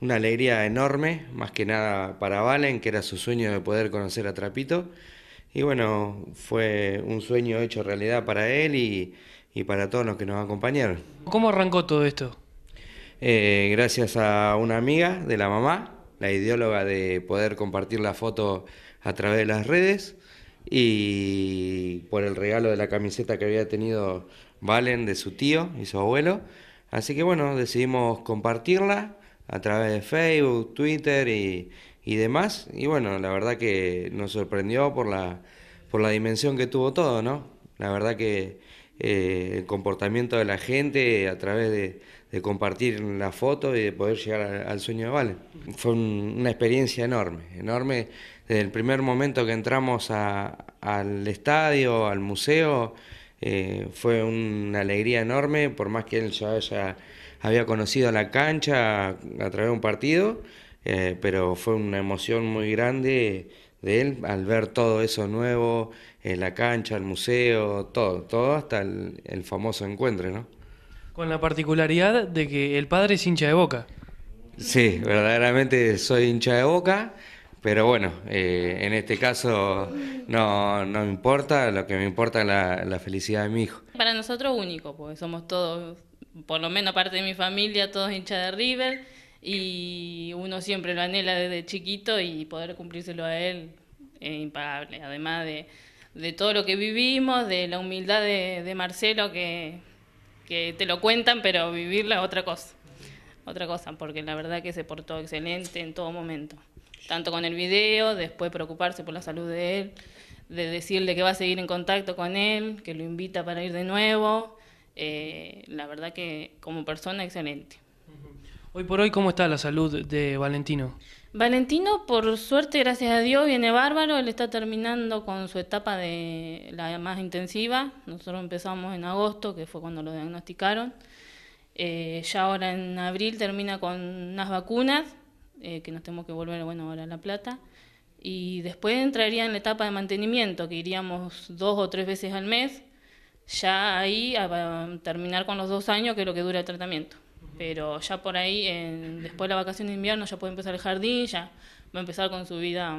Una alegría enorme, más que nada para Valen, que era su sueño de poder conocer a Trapito. Y bueno, fue un sueño hecho realidad para él y, para todos los que nos acompañaron. ¿Cómo arrancó todo esto? Eh, gracias a una amiga de la mamá, la ideóloga de poder compartir la foto a través de las redes y por el regalo de la camiseta que había tenido Valen de su tío y su abuelo. Así que bueno, decidimos compartirla a través de Facebook, Twitter y, demás. Y bueno, la verdad que nos sorprendió por la, por la dimensión que tuvo todo, ¿no? La verdad que eh, el comportamiento de la gente a través de, compartir la foto y de poder llegar al sueño de Vale. Fue una experiencia enorme, enorme. Desde el primer momento que entramos al estadio, al museo, eh, fue una alegría enorme, por más que él ya haya, había conocido la cancha a, través de un partido, eh, pero fue una emoción muy grande de él al ver todo eso nuevo, eh, la cancha, el museo, todo, todo hasta el, el famoso encuentro, ¿no? Con la particularidad de que el padre es hincha de boca. Sí, verdaderamente soy hincha de boca. Pero bueno, eh, en este caso no, me importa, lo que me importa es la, felicidad de mi hijo. Para nosotros único, porque somos todos, por lo menos parte de mi familia, todos hinchas de River y uno siempre lo anhela desde chiquito y poder cumplírselo a él es impagable. Además de, todo lo que vivimos, de la humildad de, Marcelo que, que te lo cuentan, pero vivirla es otra cosa. Otra cosa, porque la verdad que se portó excelente en todo momento tanto con el video, después preocuparse por la salud de él, de decirle que va a seguir en contacto con él, que lo invita para ir de nuevo. Eh, la verdad que como persona excelente. Hoy por hoy, ¿cómo está la salud de Valentino? Valentino, por suerte, gracias a Dios, viene bárbaro. Él está terminando con su etapa de la más intensiva. Nosotros empezamos en agosto, que fue cuando lo diagnosticaron. Eh, ya ahora en abril termina con unas vacunas eh, que nos tenemos que volver, bueno, ahora a La Plata. Y después entraría en la etapa de mantenimiento, que iríamos dos o tres veces al mes, ya ahí a terminar con los dos años, que es lo que dura el tratamiento. Pero ya por ahí, en, después de la vacación de invierno, ya puede empezar el jardín, ya va a empezar con su vida.